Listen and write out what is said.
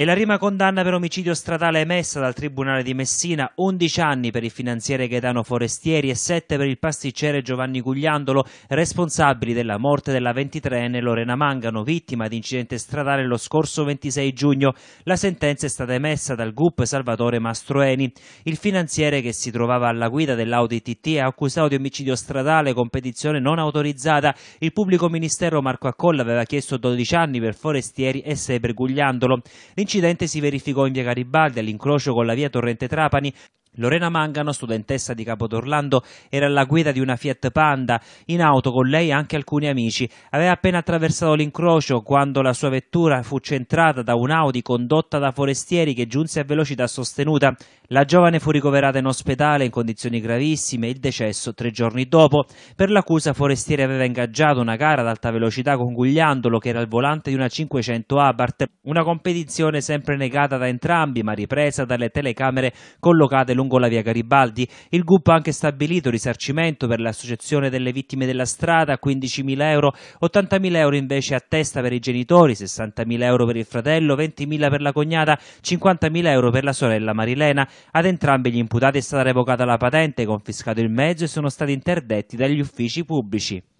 E la prima condanna per omicidio stradale emessa dal Tribunale di Messina, 11 anni per il finanziere Gaetano Forestieri e 7 per il pasticcere Giovanni Gugliandolo, responsabili della morte della 23enne Lorena Mangano, vittima di incidente stradale lo scorso 26 giugno. La sentenza è stata emessa dal GUP Salvatore Mastroeni. Il finanziere che si trovava alla guida dell'Audi TT è accusato di omicidio stradale con petizione non autorizzata. Il pubblico ministero Marco Accolla aveva chiesto 12 anni per Forestieri e 6 per Gugliandolo. L'incidente si verificò in via Garibaldi all'incrocio con la via Torrente Trapani Lorena Mangano, studentessa di Capodorlando, era alla guida di una Fiat Panda, in auto con lei anche alcuni amici. Aveva appena attraversato l'incrocio quando la sua vettura fu centrata da un'Audi condotta da forestieri che giunse a velocità sostenuta. La giovane fu ricoverata in ospedale in condizioni gravissime, il decesso tre giorni dopo. Per l'accusa Forestieri aveva ingaggiato una gara ad alta velocità con Gugliandolo che era al volante di una 500 Abarth, una competizione sempre negata da entrambi ma ripresa dalle telecamere collocate lungo lungo la via Garibaldi. Il GUP ha anche stabilito risarcimento per l'associazione delle vittime della strada, 15.000 euro, 80.000 euro invece a testa per i genitori, 60.000 euro per il fratello, 20.000 per la cognata, 50.000 euro per la sorella Marilena. Ad entrambi gli imputati è stata revocata la patente, confiscato il mezzo e sono stati interdetti dagli uffici pubblici.